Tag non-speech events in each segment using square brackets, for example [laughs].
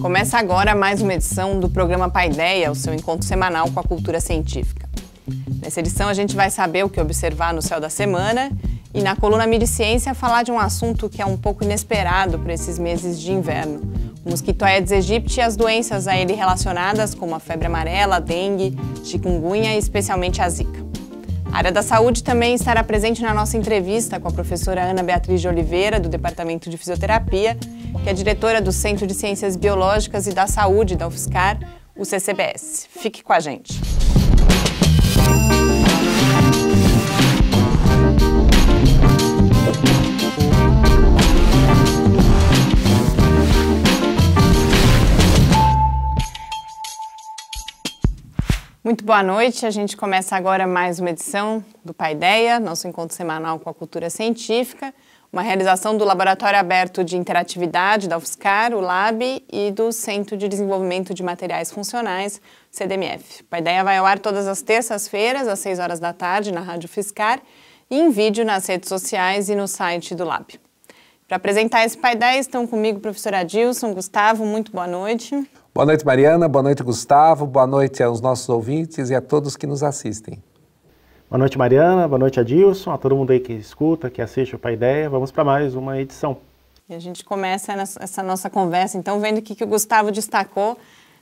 Começa agora mais uma edição do programa Paideia, o seu encontro semanal com a cultura científica. Nessa edição a gente vai saber o que observar no céu da semana e na coluna Midi Ciência falar de um assunto que é um pouco inesperado para esses meses de inverno. O mosquito Aedes aegypti e as doenças a ele relacionadas, como a febre amarela, dengue, chikungunya e especialmente a zika. A área da saúde também estará presente na nossa entrevista com a professora Ana Beatriz de Oliveira, do Departamento de Fisioterapia, que é diretora do Centro de Ciências Biológicas e da Saúde da UFSCar, o CCBS. Fique com a gente. Muito boa noite. A gente começa agora mais uma edição do Paideia, nosso encontro semanal com a cultura científica, uma realização do Laboratório Aberto de Interatividade da UFSCar, o LAB, e do Centro de Desenvolvimento de Materiais Funcionais, CDMF. O Paideia vai ao ar todas as terças-feiras, às 6 horas da tarde, na Rádio UFSCar, e em vídeo nas redes sociais e no site do LAB. Para apresentar esse Paideia estão comigo o professor Adilson, Gustavo, muito boa noite. Boa noite, Mariana. Boa noite, Gustavo. Boa noite aos nossos ouvintes e a todos que nos assistem. Boa noite, Mariana. Boa noite, Adilson. A todo mundo aí que escuta, que assiste o Pai Ideia. Vamos para mais uma edição. E a gente começa essa nossa conversa, então, vendo o que, que o Gustavo destacou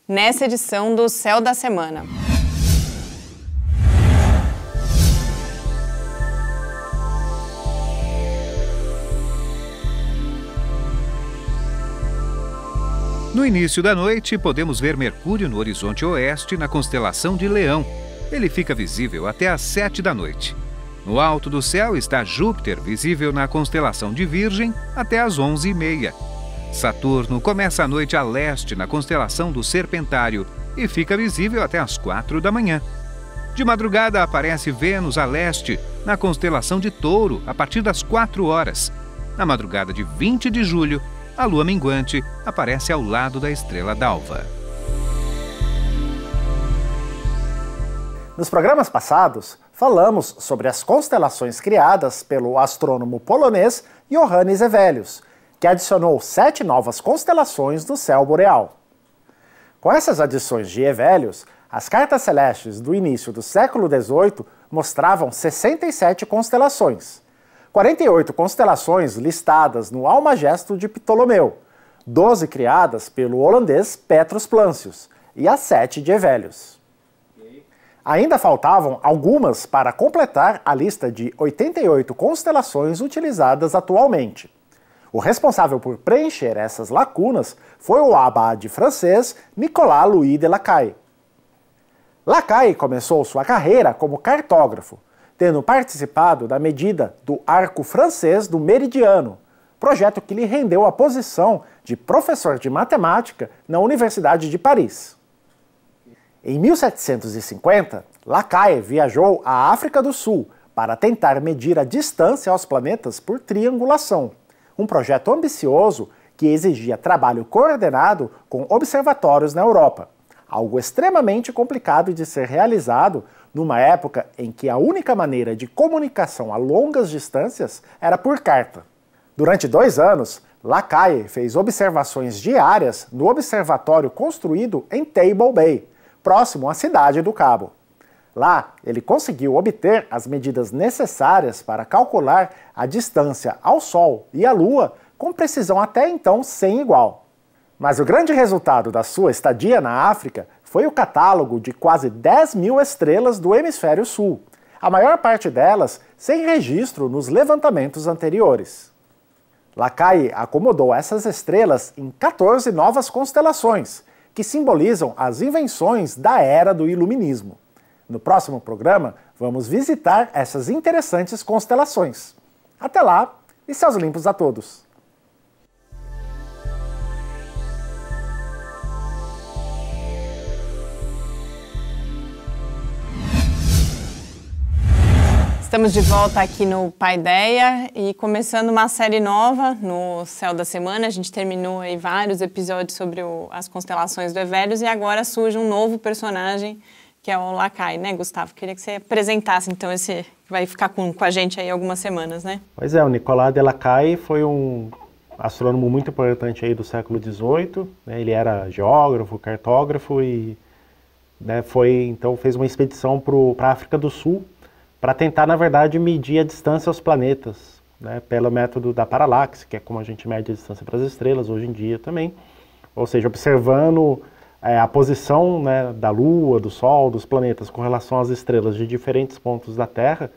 nessa edição do Céu da Semana. No início da noite, podemos ver Mercúrio no horizonte oeste, na constelação de Leão. Ele fica visível até às sete da noite. No alto do céu está Júpiter, visível na constelação de Virgem, até às onze e meia. Saturno começa a noite a leste, na constelação do Serpentário, e fica visível até às quatro da manhã. De madrugada aparece Vênus a leste, na constelação de Touro, a partir das quatro horas. Na madrugada de 20 de julho, a lua minguante aparece ao lado da estrela d'alva. Nos programas passados, falamos sobre as constelações criadas pelo astrônomo polonês Johannes Evelius, que adicionou sete novas constelações do céu boreal. Com essas adições de Evelius, as cartas celestes do início do século XVIII mostravam 67 constelações. 48 constelações listadas no Almagesto de Ptolomeu, 12 criadas pelo holandês Petrus Plancius e as 7 de Evelius. Ainda faltavam algumas para completar a lista de 88 constelações utilizadas atualmente. O responsável por preencher essas lacunas foi o abade francês Nicolas Louis de Lacaille. Lacaille começou sua carreira como cartógrafo tendo participado da medida do Arco Francês do Meridiano, projeto que lhe rendeu a posição de professor de matemática na Universidade de Paris. Em 1750, Lacaille viajou à África do Sul para tentar medir a distância aos planetas por triangulação, um projeto ambicioso que exigia trabalho coordenado com observatórios na Europa, algo extremamente complicado de ser realizado numa época em que a única maneira de comunicação a longas distâncias era por carta. Durante dois anos, Lacaille fez observações diárias no observatório construído em Table Bay, próximo à cidade do Cabo. Lá, ele conseguiu obter as medidas necessárias para calcular a distância ao Sol e à Lua com precisão até então sem igual. Mas o grande resultado da sua estadia na África foi o catálogo de quase 10 mil estrelas do Hemisfério Sul, a maior parte delas sem registro nos levantamentos anteriores. Lacaille acomodou essas estrelas em 14 novas constelações, que simbolizam as invenções da era do iluminismo. No próximo programa, vamos visitar essas interessantes constelações. Até lá e céus limpos a todos! Estamos de volta aqui no Paideia e começando uma série nova no Céu da Semana. A gente terminou aí vários episódios sobre o, as constelações do Evérios e agora surge um novo personagem que é o Lacai, né, Gustavo? Queria que você apresentasse então esse que vai ficar com, com a gente aí algumas semanas, né? Pois é, o Nicolas de Lacai foi um astrônomo muito importante aí do século XVIII. Né? Ele era geógrafo, cartógrafo e né, foi então fez uma expedição para a África do Sul para tentar, na verdade, medir a distância aos planetas, né, pelo método da paralaxe, que é como a gente mede a distância para as estrelas hoje em dia também. Ou seja, observando é, a posição né, da Lua, do Sol, dos planetas com relação às estrelas de diferentes pontos da Terra,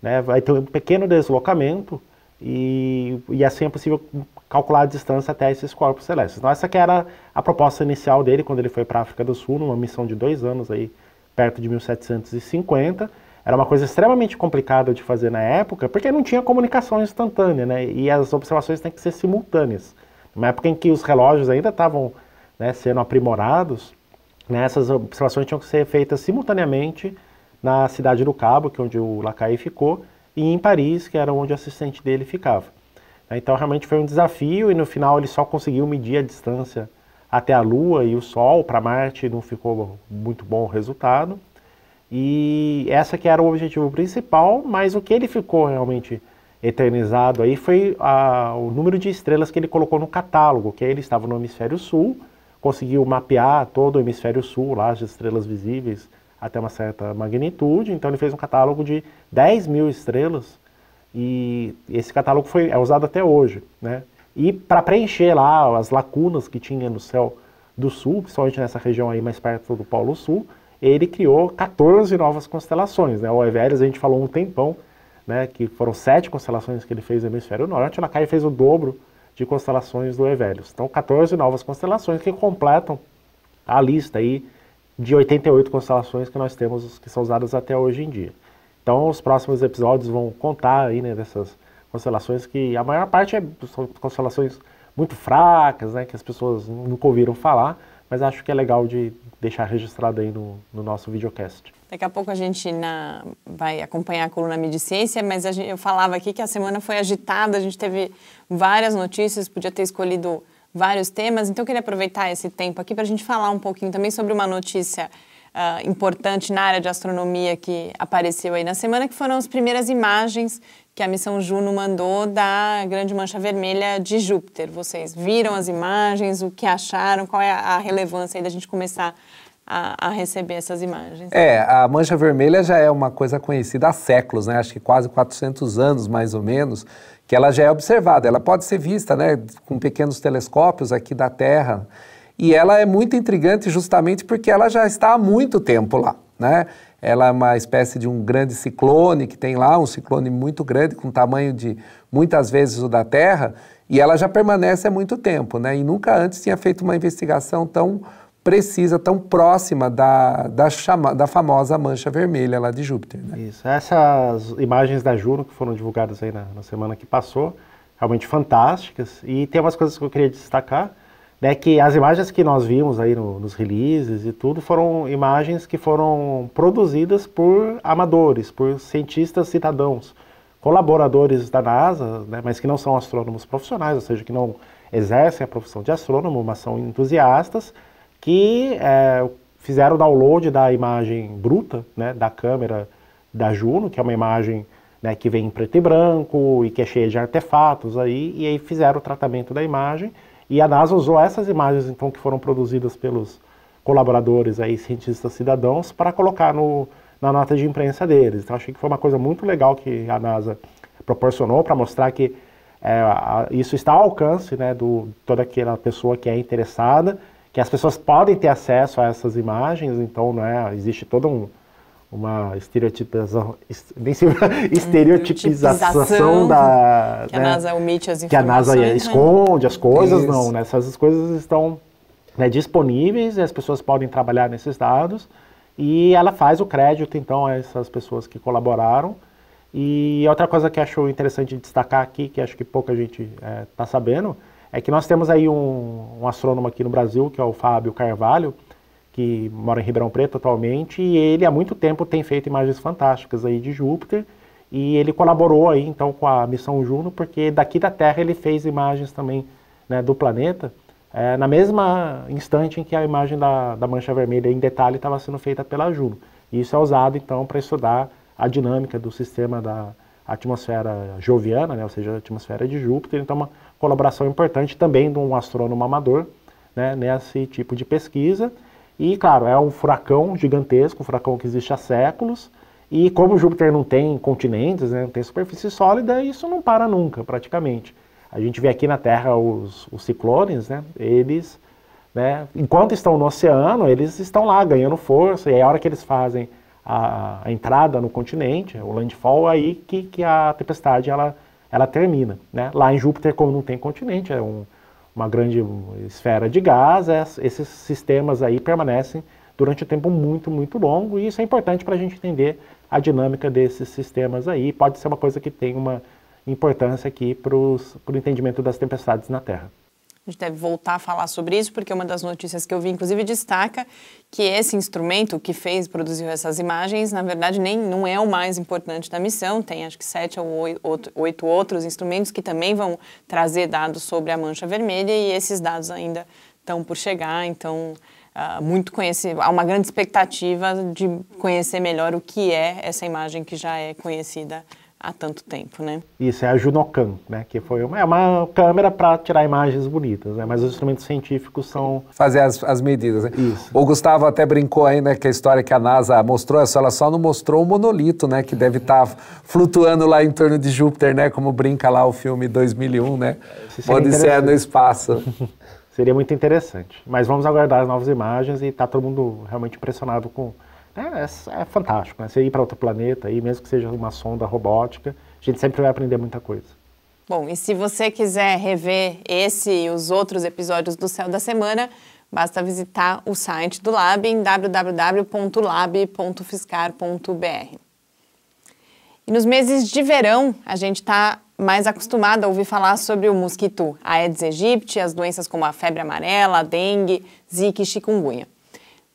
né, vai ter um pequeno deslocamento e, e assim é possível calcular a distância até esses corpos celestes. Então essa que era a proposta inicial dele quando ele foi para a África do Sul, numa missão de dois anos aí, perto de 1750, era uma coisa extremamente complicada de fazer na época, porque não tinha comunicação instantânea, né? E as observações têm que ser simultâneas. Numa época em que os relógios ainda estavam né, sendo aprimorados, né, essas observações tinham que ser feitas simultaneamente na cidade do Cabo, que é onde o Lacaille ficou, e em Paris, que era onde o assistente dele ficava. Então realmente foi um desafio e no final ele só conseguiu medir a distância até a Lua e o Sol. Para Marte não ficou muito bom o resultado. E essa que era o objetivo principal, mas o que ele ficou realmente eternizado aí foi a, o número de estrelas que ele colocou no catálogo, que ele estava no hemisfério sul, conseguiu mapear todo o hemisfério sul, lá as estrelas visíveis até uma certa magnitude, então ele fez um catálogo de 10 mil estrelas, e esse catálogo foi, é usado até hoje, né? E para preencher lá as lacunas que tinha no céu do sul, principalmente nessa região aí mais perto do Polo Sul, ele criou 14 novas constelações. Né? O Everest a gente falou um tempão, né, que foram sete constelações que ele fez no hemisfério norte, o Nakai fez o dobro de constelações do Evelhos. Então, 14 novas constelações que completam a lista aí de 88 constelações que nós temos, que são usadas até hoje em dia. Então, os próximos episódios vão contar aí, né, dessas constelações que a maior parte é, são constelações muito fracas, né, que as pessoas nunca ouviram falar, mas acho que é legal de deixar registrado aí no, no nosso videocast. Daqui a pouco a gente na, vai acompanhar a coluna Mediciência, mas gente, eu falava aqui que a semana foi agitada, a gente teve várias notícias, podia ter escolhido vários temas, então eu queria aproveitar esse tempo aqui para a gente falar um pouquinho também sobre uma notícia uh, importante na área de astronomia que apareceu aí na semana, que foram as primeiras imagens que a missão Juno mandou da grande mancha vermelha de Júpiter. Vocês viram as imagens, o que acharam, qual é a relevância da gente começar a, a, receber essas imagens? É, a mancha vermelha já é uma coisa conhecida há séculos, né? acho que quase 400 anos mais ou menos, que ela já é observada. Ela pode ser vista né, com pequenos telescópios aqui da Terra. E ela é muito intrigante justamente porque ela já está há muito tempo lá, né? Ela é uma espécie de um grande ciclone que tem lá, um ciclone muito grande, com tamanho de muitas vezes o da Terra, e ela já permanece há muito tempo, né? E nunca antes tinha feito uma investigação tão precisa, tão próxima da, da, chama, da famosa mancha vermelha lá de Júpiter. Né? Isso. Essas imagens da Juno que foram divulgadas aí na, na semana que passou, realmente fantásticas. E tem umas coisas que eu queria destacar né, que as imagens que nós vimos aí no, nos releases e tudo foram imagens que foram produzidas por amadores, por cientistas cidadãos, colaboradores da NASA, né, mas que não são astrônomos profissionais, ou seja, que não exercem a profissão de astrônomo, mas são entusiastas que é, fizeram download da imagem bruta, né, da câmera da Juno, que é uma imagem né, que vem em preto e branco e que é cheia de artefatos aí, e aí fizeram o tratamento da imagem e a NASA usou essas imagens, então, que foram produzidas pelos colaboradores aí, cientistas cidadãos, para colocar no, na nota de imprensa deles. Então, achei que foi uma coisa muito legal que a NASA proporcionou para mostrar que é, a, isso está ao alcance né, de toda aquela pessoa que é interessada, que as pessoas podem ter acesso a essas imagens, então né, existe todo um, uma estereotipização, [laughs] estereotipização uhum. da que né, a NASA omite as informações, que a NASA né? esconde as coisas, Isso. não, né? Essas coisas estão né, disponíveis, as pessoas podem trabalhar nesses dados e ela faz o crédito então a essas pessoas que colaboraram. E outra coisa que acho interessante destacar aqui, que acho que pouca gente está é, tá sabendo, é que nós temos aí um, um, astrônomo aqui no Brasil, que é o Fábio Carvalho, que mora em Ribeirão Preto atualmente, e ele há muito tempo tem feito imagens fantásticas aí de Júpiter, e ele colaborou aí então com a missão Juno, porque daqui da Terra ele fez imagens também né, do planeta, é, na mesma instante em que a imagem da, da mancha vermelha em detalhe estava sendo feita pela Juno. E isso é usado então para estudar a dinâmica do sistema da atmosfera joviana, né, ou seja, a atmosfera de Júpiter, então uma colaboração importante também de um astrônomo amador né, nesse tipo de pesquisa. E, claro, é um furacão gigantesco, um furacão que existe há séculos. E como Júpiter não tem continentes, né, não tem superfície sólida, isso não para nunca, praticamente. A gente vê aqui na Terra os, os ciclones, né, eles, né, enquanto estão no oceano, eles estão lá ganhando força, e aí a hora que eles fazem a, a entrada no continente, o landfall, aí que, que a tempestade ela, ela termina. Né? Lá em Júpiter, como não tem continente, é um, uma grande esfera de gás, é, esses sistemas aí permanecem durante um tempo muito, muito longo, e isso é importante para a gente entender a dinâmica desses sistemas aí. Pode ser uma coisa que tem uma importância aqui para o entendimento das tempestades na Terra. A gente deve voltar a falar sobre isso, porque uma das notícias que eu vi, inclusive, destaca que esse instrumento que fez, produziu essas imagens, na verdade, nem não é o mais importante da missão. Tem acho que sete ou oito outros instrumentos que também vão trazer dados sobre a mancha vermelha e esses dados ainda estão por chegar, então uh, muito há uma grande expectativa de conhecer melhor o que é essa imagem que já é conhecida há tanto tempo, né? Isso, é a Junocan, né? Que foi uma, é uma câmera para tirar imagens bonitas, né? Mas os instrumentos científicos são... Fazer as, as medidas, né? Isso. O Gustavo até brincou aí, né, que a história que a NASA mostrou, é ela só não mostrou o monolito, né? Que deve estar tá flutuando lá em torno de Júpiter, né? Como brinca lá o filme 2001, né? ser no Espaço. [laughs] Seria muito interessante. Mas vamos aguardar as novas imagens e está todo mundo realmente impressionado com é, é, é fantástico. Né? Você ir para outro planeta, aí, mesmo que seja uma sonda robótica, a gente sempre vai aprender muita coisa. Bom, e se você quiser rever esse e os outros episódios do Céu da Semana, basta visitar o site do Lab em www.lab.fiscar.br. E nos meses de verão, a gente está mais acostumado a ouvir falar sobre o mosquito Aedes aegypti, as doenças como a febre amarela, a dengue, zika e chikungunya.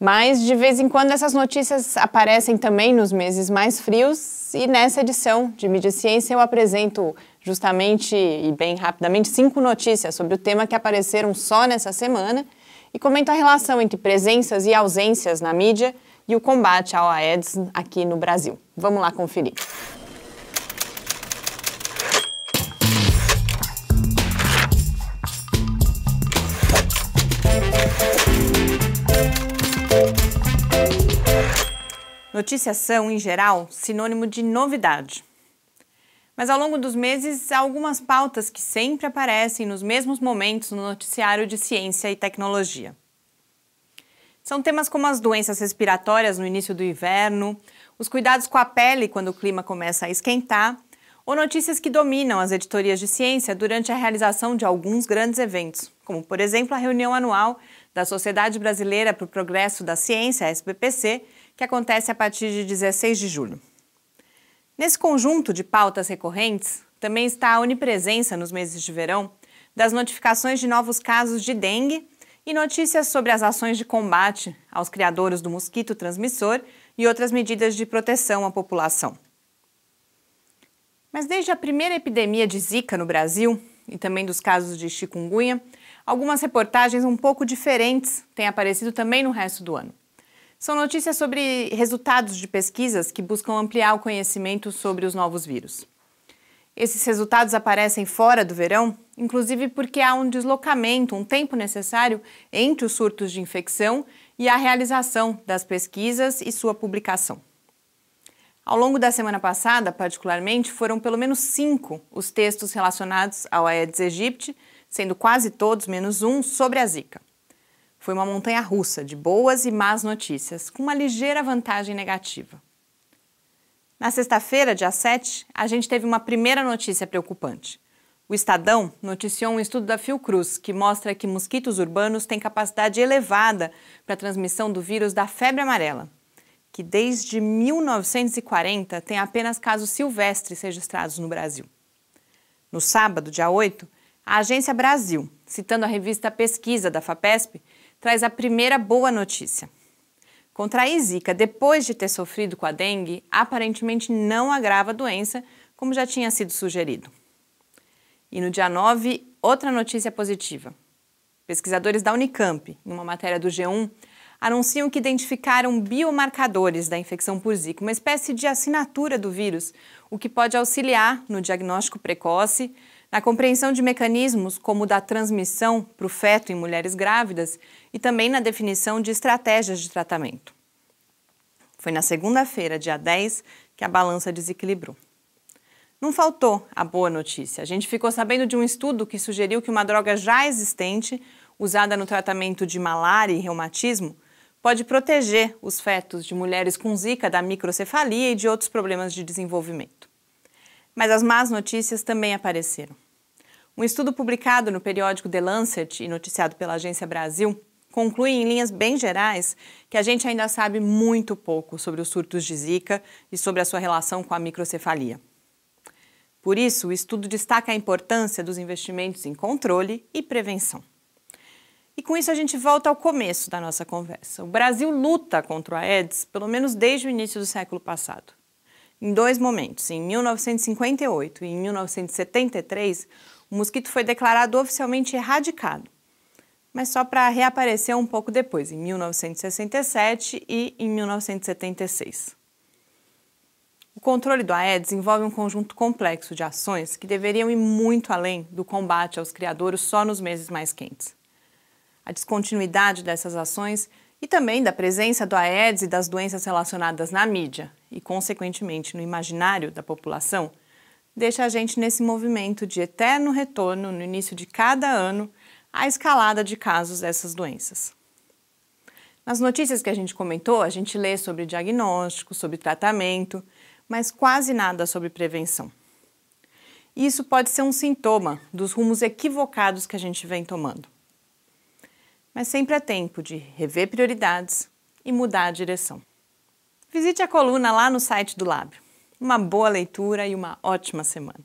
Mas de vez em quando essas notícias aparecem também nos meses mais frios e nessa edição de Mídia Ciência eu apresento justamente e bem rapidamente cinco notícias sobre o tema que apareceram só nessa semana e comento a relação entre presenças e ausências na mídia e o combate ao AIDS aqui no Brasil. Vamos lá conferir. são em geral, sinônimo de novidade. Mas ao longo dos meses, há algumas pautas que sempre aparecem nos mesmos momentos no noticiário de ciência e tecnologia. São temas como as doenças respiratórias no início do inverno, os cuidados com a pele quando o clima começa a esquentar, ou notícias que dominam as editorias de ciência durante a realização de alguns grandes eventos, como, por exemplo, a reunião anual da Sociedade Brasileira para o Progresso da Ciência, SBPC, que acontece a partir de 16 de julho. Nesse conjunto de pautas recorrentes, também está a onipresença nos meses de verão das notificações de novos casos de dengue e notícias sobre as ações de combate aos criadores do mosquito transmissor e outras medidas de proteção à população. Mas desde a primeira epidemia de Zika no Brasil e também dos casos de chikungunya, algumas reportagens um pouco diferentes têm aparecido também no resto do ano. São notícias sobre resultados de pesquisas que buscam ampliar o conhecimento sobre os novos vírus. Esses resultados aparecem fora do verão, inclusive porque há um deslocamento, um tempo necessário entre os surtos de infecção e a realização das pesquisas e sua publicação. Ao longo da semana passada, particularmente, foram pelo menos cinco os textos relacionados ao Aedes aegypti, sendo quase todos, menos um, sobre a Zika. Foi uma montanha russa de boas e más notícias, com uma ligeira vantagem negativa. Na sexta-feira, dia 7, a gente teve uma primeira notícia preocupante. O Estadão noticiou um estudo da Fiocruz que mostra que mosquitos urbanos têm capacidade elevada para a transmissão do vírus da febre amarela, que desde 1940 tem apenas casos silvestres registrados no Brasil. No sábado, dia 8, a Agência Brasil, citando a revista Pesquisa da FAPESP, traz a primeira boa notícia. Contrair Zika depois de ter sofrido com a dengue aparentemente não agrava a doença, como já tinha sido sugerido. E no dia 9, outra notícia positiva. Pesquisadores da Unicamp, em uma matéria do G1, anunciam que identificaram biomarcadores da infecção por Zika, uma espécie de assinatura do vírus, o que pode auxiliar no diagnóstico precoce, na compreensão de mecanismos como o da transmissão para o feto em mulheres grávidas e também na definição de estratégias de tratamento. Foi na segunda-feira, dia 10, que a balança desequilibrou. Não faltou a boa notícia. A gente ficou sabendo de um estudo que sugeriu que uma droga já existente, usada no tratamento de malária e reumatismo, pode proteger os fetos de mulheres com zika da microcefalia e de outros problemas de desenvolvimento. Mas as más notícias também apareceram. Um estudo publicado no periódico The Lancet e noticiado pela Agência Brasil conclui, em linhas bem gerais, que a gente ainda sabe muito pouco sobre os surtos de Zika e sobre a sua relação com a microcefalia. Por isso, o estudo destaca a importância dos investimentos em controle e prevenção. E com isso a gente volta ao começo da nossa conversa. O Brasil luta contra a AIDS pelo menos desde o início do século passado. Em dois momentos, em 1958 e em 1973, o mosquito foi declarado oficialmente erradicado, mas só para reaparecer um pouco depois, em 1967 e em 1976. O controle do Aedes envolve um conjunto complexo de ações que deveriam ir muito além do combate aos criadouros só nos meses mais quentes. A descontinuidade dessas ações e também da presença do Aedes e das doenças relacionadas na mídia, e, consequentemente, no imaginário da população, deixa a gente nesse movimento de eterno retorno no início de cada ano à escalada de casos dessas doenças. Nas notícias que a gente comentou, a gente lê sobre diagnóstico, sobre tratamento, mas quase nada sobre prevenção. Isso pode ser um sintoma dos rumos equivocados que a gente vem tomando. Mas sempre é tempo de rever prioridades e mudar a direção. Visite a coluna lá no site do Lab. Uma boa leitura e uma ótima semana.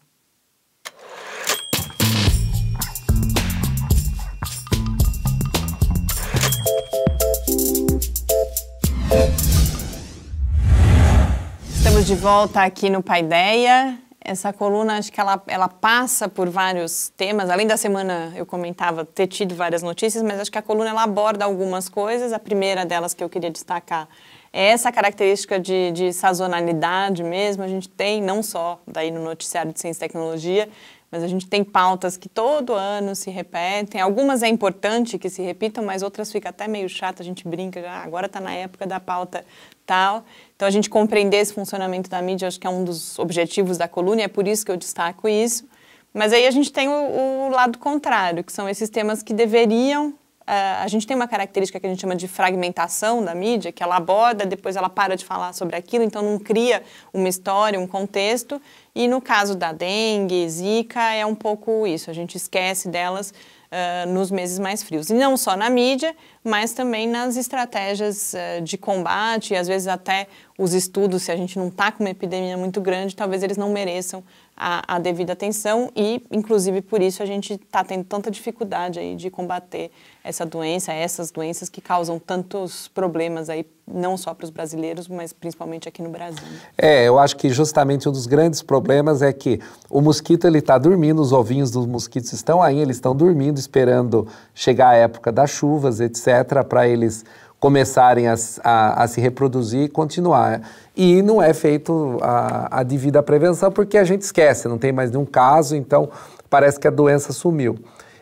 Estamos de volta aqui no Paideia. Essa coluna, acho que ela, ela passa por vários temas. Além da semana, eu comentava ter tido várias notícias, mas acho que a coluna ela aborda algumas coisas. A primeira delas que eu queria destacar essa característica de, de sazonalidade mesmo a gente tem, não só daí no noticiário de ciência e tecnologia, mas a gente tem pautas que todo ano se repetem. Algumas é importante que se repitam, mas outras fica até meio chato a gente brinca, já, ah, agora está na época da pauta tal. Então, a gente compreender esse funcionamento da mídia, acho que é um dos objetivos da coluna, e é por isso que eu destaco isso. Mas aí a gente tem o, o lado contrário, que são esses temas que deveriam é, a gente tem uma característica que a gente chama de fragmentação da mídia, que ela aborda, depois ela para de falar sobre aquilo, então não cria uma história, um contexto. E no caso da dengue, zika, é um pouco isso, a gente esquece delas uh, nos meses mais frios. E não só na mídia, mas também nas estratégias uh, de combate, e às vezes até os estudos, se a gente não está com uma epidemia muito grande, talvez eles não mereçam a, a devida atenção e, inclusive, por isso a gente está tendo tanta dificuldade aí de combater essa doença, essas doenças que causam tantos problemas aí, não só para os brasileiros, mas principalmente aqui no Brasil. É, eu acho que justamente um dos grandes problemas é que o mosquito ele está dormindo, os ovinhos dos mosquitos estão aí, eles estão dormindo, esperando chegar a época das chuvas, etc., para eles começarem a, a, a, se reproduzir e continuar. E não é feito a, a devida prevenção porque a gente esquece, não tem mais nenhum caso, então parece que a doença sumiu.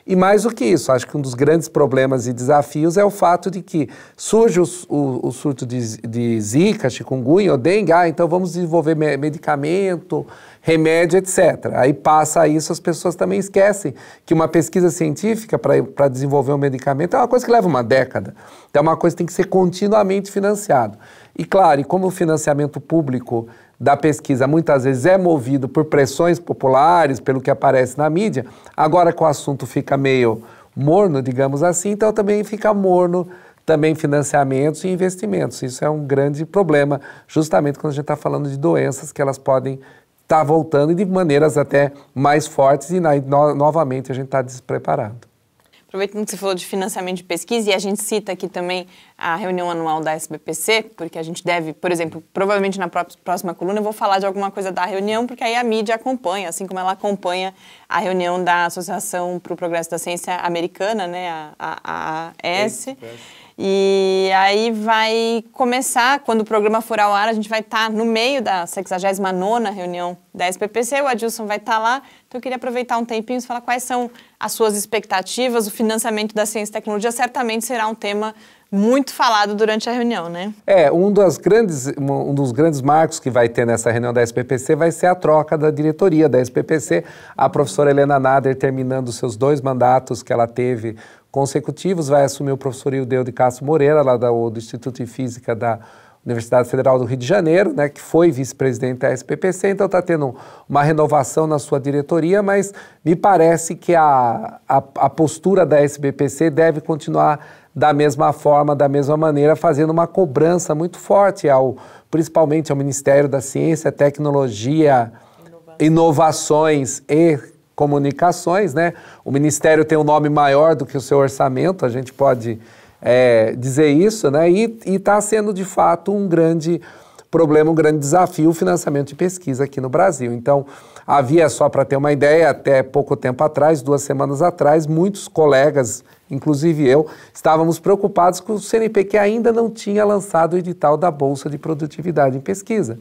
E mais do que isso, acho que um dos grandes problemas e desafios é o fato de que surge o, o, o surto de, de zika, chikungunya ou dengue, ah, então vamos desenvolver medicamento, remédio, etc. Aí passa isso, as pessoas também esquecem que uma pesquisa científica para desenvolver um medicamento é uma coisa que leva uma década. Então é uma coisa que tem que ser continuamente financiado. E claro, e como o financiamento público da pesquisa muitas vezes é movido por pressões populares, pelo que aparece na mídia, agora que o assunto fica meio morno, digamos assim, então também fica morno também financiamentos e investimentos. Isso é um grande problema, justamente quando a gente está falando de doenças que elas podem está voltando e de maneiras até mais fortes e no, novamente a gente está despreparado. Aproveitando que você falou de financiamento de pesquisa, e a gente cita aqui também a reunião anual da SBPC, porque a gente deve, por exemplo, provavelmente na próxima coluna eu vou falar de alguma coisa da reunião, porque aí a mídia acompanha, assim como ela acompanha a reunião da Associação para o Progresso da Ciência Americana, né, a, AAS. É, é. E aí vai começar, quando o programa for ao ar, a gente vai estar tá no meio da 69 reunião da SPPC, o Adilson vai estar tá lá. Então eu queria aproveitar um tempinho e falar quais são as suas expectativas. O financiamento da ciência e tecnologia certamente será um tema muito falado durante a reunião, né? É, um, das grandes, um dos grandes marcos que vai ter nessa reunião da SPPC vai ser a troca da diretoria da SPPC. A professora Helena Nader terminando seus dois mandatos que ela teve consecutivos, vai assumir o professor Ildeu de Castro Moreira, lá do, do Instituto de Física da Universidade Federal do Rio de Janeiro, né, que foi vice-presidente da SPPC, então está tendo uma renovação na sua diretoria, mas me parece que a, a, a postura da SBPC deve continuar da mesma forma, da mesma maneira, fazendo uma cobrança muito forte ao, principalmente ao Ministério da Ciência, Tecnologia, Inovações e comunicações, né? O ministério tem um nome maior do que o seu orçamento, a gente pode é, dizer isso, né? E está sendo de fato um grande problema, um grande desafio o financiamento de pesquisa aqui no Brasil. Então, havia só para ter uma ideia, até pouco tempo atrás, duas semanas atrás, muitos colegas, inclusive eu, estávamos preocupados com o CNPq ainda não tinha lançado o edital da Bolsa de Produtividade em Pesquisa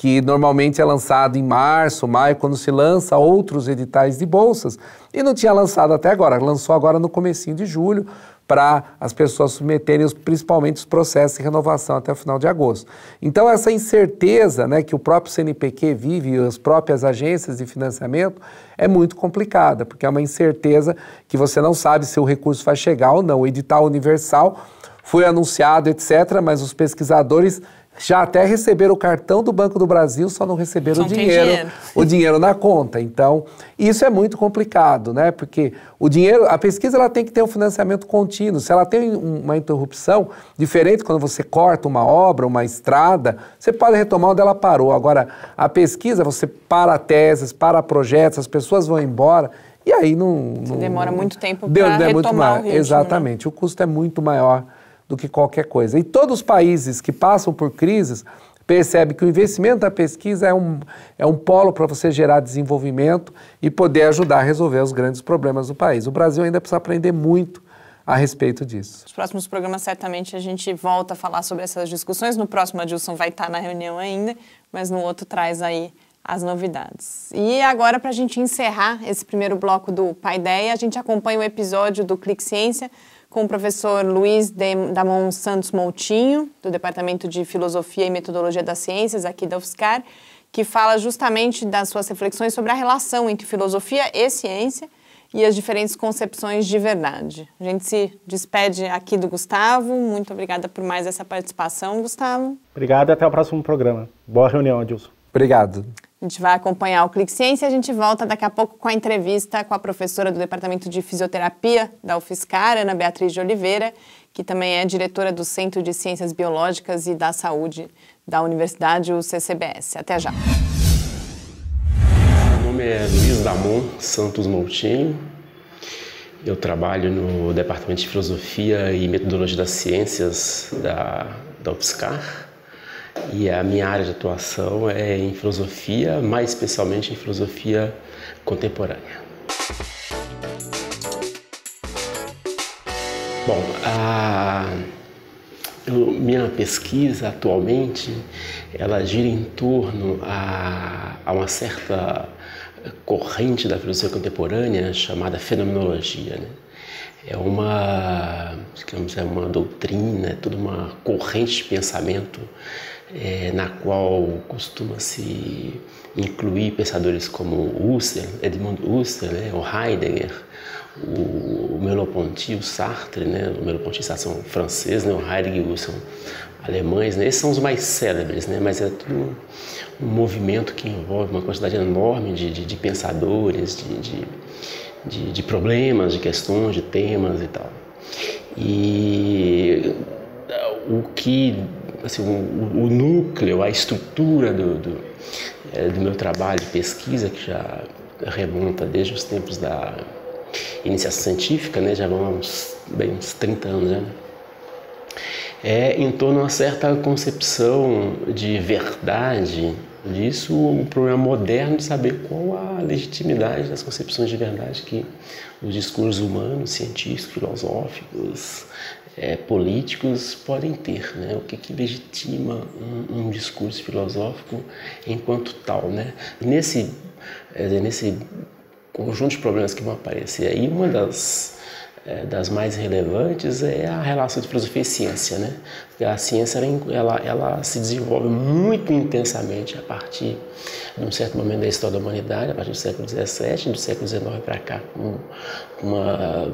que normalmente é lançado em março, maio, quando se lança outros editais de bolsas, e não tinha lançado até agora, lançou agora no comecinho de julho, para as pessoas submeterem os, principalmente os processos de renovação até o final de agosto. Então, essa incerteza né, que o próprio CNPq vive e as próprias agências de financiamento é muito complicada, porque é uma incerteza que você não sabe se o recurso vai chegar ou não. O edital universal foi anunciado, etc., mas os pesquisadores já até receberam o cartão do Banco do Brasil, só não receberam só o dinheiro, dinheiro, o dinheiro na conta. Então, isso é muito complicado, né? Porque o dinheiro, a pesquisa ela tem que ter um financiamento contínuo. Se ela tem uma interrupção, diferente quando você corta uma obra, uma estrada, você pode retomar onde ela parou. Agora, a pesquisa, você para teses, para projetos, as pessoas vão embora. E aí não. não demora muito tempo para é retomar muito maior. o ritmo, né? Exatamente. Né? O custo é muito maior do que qualquer coisa. E todos os países que passam por crises percebem que o investimento da pesquisa é um, é um polo para você gerar desenvolvimento e poder ajudar a resolver os grandes problemas do país. O Brasil ainda precisa aprender muito a respeito disso. Nos próximos programas, certamente, a gente volta a falar sobre essas discussões. No próximo, a Dilson vai estar na reunião ainda, mas no outro traz aí as novidades. E agora, para a gente encerrar esse primeiro bloco do Paideia, a gente acompanha o episódio do Clique Ciência com o professor Luiz Damon Santos Moutinho, do Departamento de Filosofia e Metodologia das Ciências, aqui da UFSCar, que fala justamente das suas reflexões sobre a relação entre filosofia e ciência e as diferentes concepções de verdade. A gente se despede aqui do Gustavo. Muito obrigada por mais essa participação, Gustavo. Obrigado e até o próximo programa. Boa reunião, Adilson. Obrigado. A gente vai acompanhar o Clique Ciência e a gente volta daqui a pouco com a entrevista com a professora do Departamento de Fisioterapia da UFSCar, Ana Beatriz de Oliveira, que também é diretora do Centro de Ciências Biológicas e da Saúde da Universidade UCCBS. Até já. Meu nome é Luiz Damon Santos Moutinho. Eu trabalho no Departamento de Filosofia e Metodologia das Ciências da, da UFSCar e a minha área de atuação é em filosofia, mais especialmente em filosofia contemporânea. Bom, a minha pesquisa atualmente ela gira em torno a, a uma certa corrente da filosofia contemporânea chamada fenomenologia. Né? É uma, digamos, é uma doutrina, é toda uma corrente de pensamento é, na qual costuma-se incluir pensadores como Husserl, Edmund Husserl, né, o Heidegger, o, Merleau-Ponty, o Sartre, né, o Merleau-Ponty são franceses, né, o Heidegger e Husserl alemães, né, esses são os mais célebres, né, mas é tudo um, movimento que envolve uma quantidade enorme de, de, de pensadores, de, de, de problemas, de questões, de temas e tal. E o que assim, o, o, núcleo, a estrutura do, do, é, do meu trabalho de pesquisa, que já remonta desde os tempos da iniciação científica, né, já vão há uns, bem, uns 30 anos, né, é em torno a uma certa concepção de verdade disso, um problema moderno de saber qual a legitimidade das concepções de verdade que os discursos humanos, científicos, filosóficos, é, políticos podem ter, né? o que, que legitima um, um, discurso filosófico enquanto tal. Né? Nesse, é, nesse conjunto de problemas que vão aparecer aí, uma das, é, das mais relevantes é a relação de filosofia e ciência. Né? Porque a ciência ela, ela se desenvolve muito intensamente a partir de um certo momento da história da humanidade, a partir do século XVII, do século XIX para cá, com uma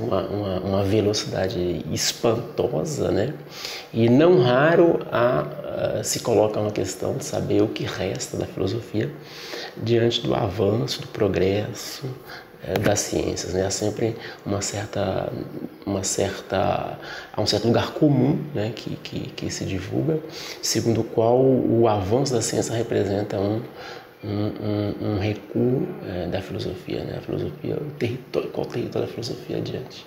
uma, uma, uma, velocidade espantosa, né? E não raro a eh, se coloca uma questão de saber o que resta da filosofia diante do avanço, do progresso eh, das ciências, né? Há sempre uma certa, uma certa, há um certo lugar comum, né? Que, que, que se divulga, segundo o qual o avanço da ciência representa um um, um, um recuo é, da filosofia, né? A filosofia, o território, qual o território da filosofia adiante?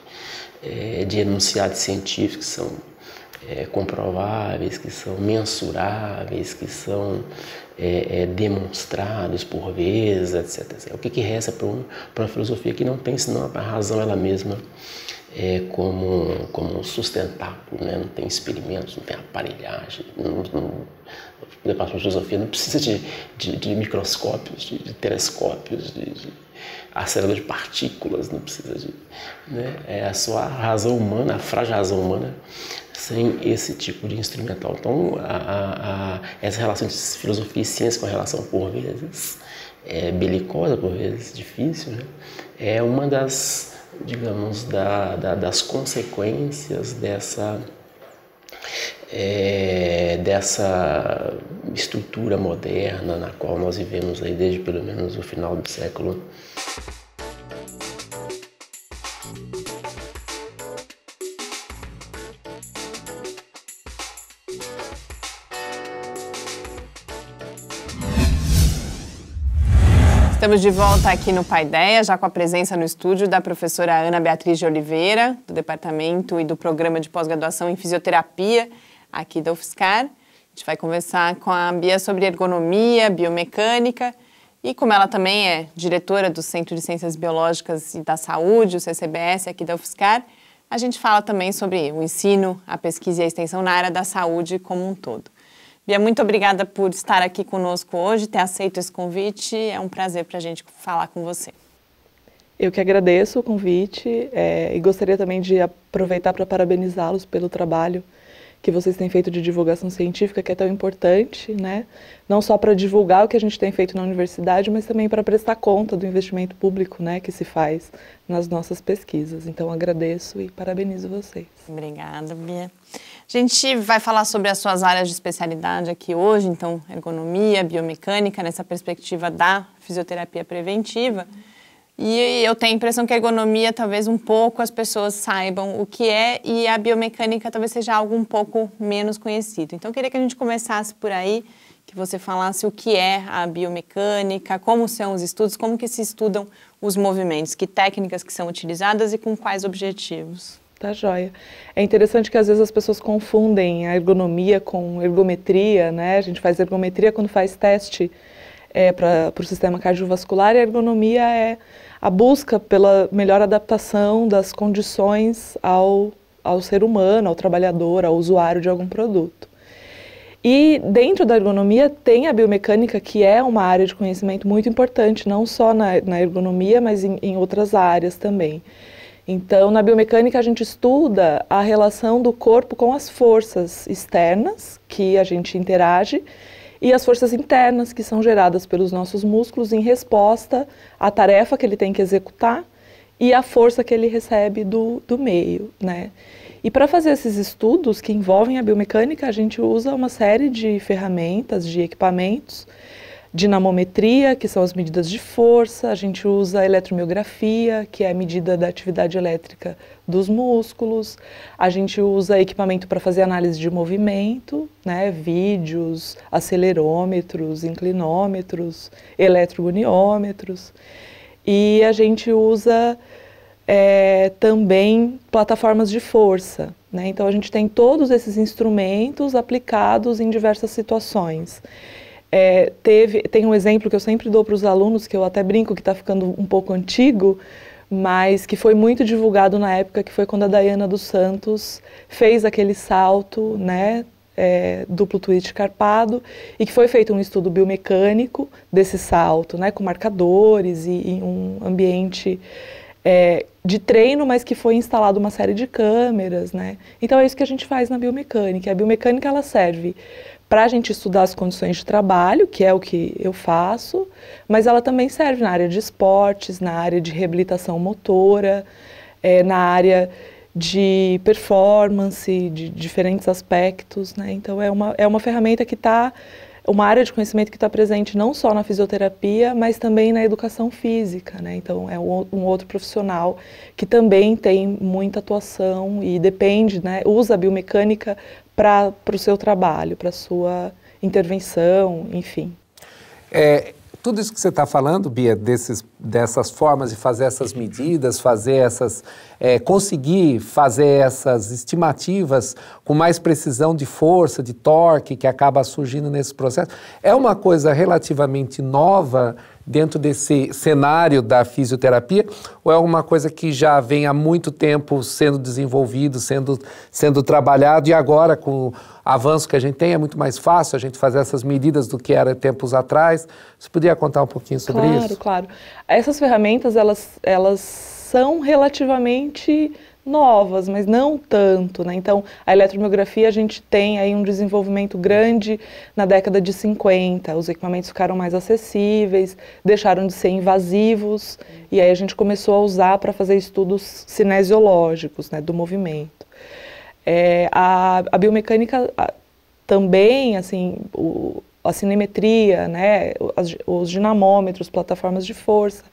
É, de enunciados científicos que são é, comprováveis, que são mensuráveis, que são é, é, demonstrados por vezes, etc, etc. O que, que resta para um, uma filosofia que não tem senão a razão ela mesma é, como, como sustentáculo, né? não tem experimentos, não tem aparelhagem, não, não o né, departamento de filosofia, não precisa de, de, de microscópios, de, de telescópios, de, de, acelerador de partículas, não precisa de. Né? É a sua razão humana, a frágil razão humana, sem esse tipo de instrumental. Então, a, a, a, essa relação de filosofia e ciência com a relação, por vezes, é belicosa, por vezes difícil, né? é uma das, digamos, da, da, das consequências dessa é, dessa estrutura moderna na qual nós vivemos aí desde pelo menos o final do século Estamos de volta aqui no Paideia, já com a presença no estúdio da professora Ana Beatriz de Oliveira, do Departamento e do Programa de Pós-Graduação em Fisioterapia aqui da UFSCar. A gente vai conversar com a Bia sobre ergonomia, biomecânica e como ela também é diretora do Centro de Ciências Biológicas e da Saúde, o CCBS, aqui da UFSCar, a gente fala também sobre o ensino, a pesquisa e a extensão na área da saúde como um todo. Bia, muito obrigada por estar aqui conosco hoje, ter aceito esse convite. É um prazer para a gente falar com você. Eu que agradeço o convite é, e gostaria também de aproveitar para parabenizá-los pelo trabalho que vocês têm feito de divulgação científica, que é tão importante, né? Não só para divulgar o que a gente tem feito na universidade, mas também para prestar conta do investimento público, né, que se faz nas nossas pesquisas. Então agradeço e parabenizo vocês. Obrigada, Bia. A gente vai falar sobre as suas áreas de especialidade aqui hoje, então ergonomia, biomecânica, nessa perspectiva da fisioterapia preventiva. E eu tenho a impressão que a ergonomia talvez um pouco as pessoas saibam o que é e a biomecânica talvez seja algo um pouco menos conhecido. Então eu queria que a gente começasse por aí, que você falasse o que é a biomecânica, como são os estudos, como que se estudam os movimentos, que técnicas que são utilizadas e com quais objetivos. Tá joia. É interessante que às vezes as pessoas confundem a ergonomia com ergometria, né? A gente faz ergometria quando faz teste é para o sistema cardiovascular e a ergonomia é a busca pela melhor adaptação das condições ao, ao ser humano, ao trabalhador, ao usuário de algum produto. E dentro da ergonomia tem a biomecânica, que é uma área de conhecimento muito importante, não só na, na ergonomia, mas em, em outras áreas também. Então, na biomecânica, a gente estuda a relação do corpo com as forças externas que a gente interage e as forças internas que são geradas pelos nossos músculos em resposta à tarefa que ele tem que executar e à força que ele recebe do, do meio, né? E para fazer esses estudos que envolvem a biomecânica, a gente usa uma série de ferramentas, de equipamentos dinamometria, que são as medidas de força, a gente usa a eletromiografia, que é a medida da atividade elétrica dos músculos, a gente usa equipamento para fazer análise de movimento, né, vídeos, acelerômetros, inclinômetros, eletrogoniômetros, e a gente usa é, também plataformas de força. Né? Então a gente tem todos esses instrumentos aplicados em diversas situações. É, teve, tem um exemplo que eu sempre dou para os alunos, que eu até brinco que está ficando um pouco antigo, mas que foi muito divulgado na época, que foi quando a Dayana dos Santos fez aquele salto, né, é, duplo twist carpado, e que foi feito um estudo biomecânico desse salto, né, com marcadores e, e um ambiente é, de treino, mas que foi instalado uma série de câmeras, né? Então é isso que a gente faz na biomecânica. A biomecânica ela serve para a gente estudar as condições de trabalho, que é o que eu faço, mas ela também serve na área de esportes, na área de reabilitação motora, é, na área de performance, de diferentes aspectos. Né? Então, é uma, é uma ferramenta que está, uma área de conhecimento que está presente não só na fisioterapia, mas também na educação física. Né? Então, é um, outro profissional que também tem muita atuação e depende, né? usa a biomecânica para o seu trabalho, para a sua intervenção, enfim. É, tudo isso que você está falando, Bia, desses, dessas formas de fazer essas medidas, fazer essas, é, conseguir fazer essas estimativas com mais precisão de força, de torque que acaba surgindo nesse processo, é uma coisa relativamente nova dentro desse cenário da fisioterapia ou é alguma coisa que já vem há muito tempo sendo desenvolvido, sendo, sendo trabalhado e agora com o avanço que a gente tem é muito mais fácil a gente fazer essas medidas do que era tempos atrás? Você podia contar um pouquinho sobre claro, isso? Claro, claro. Essas ferramentas, elas, elas são relativamente novas, mas não tanto. Né? Então, a eletromiografia a gente tem aí um desenvolvimento grande na década de 50. Os equipamentos ficaram mais acessíveis, deixaram de ser invasivos e aí a gente começou a usar para fazer estudos cinesiológicos né, do movimento. É, a, a, biomecânica a, também, assim, o, a cinemetria, né, os, os dinamômetros, plataformas de força,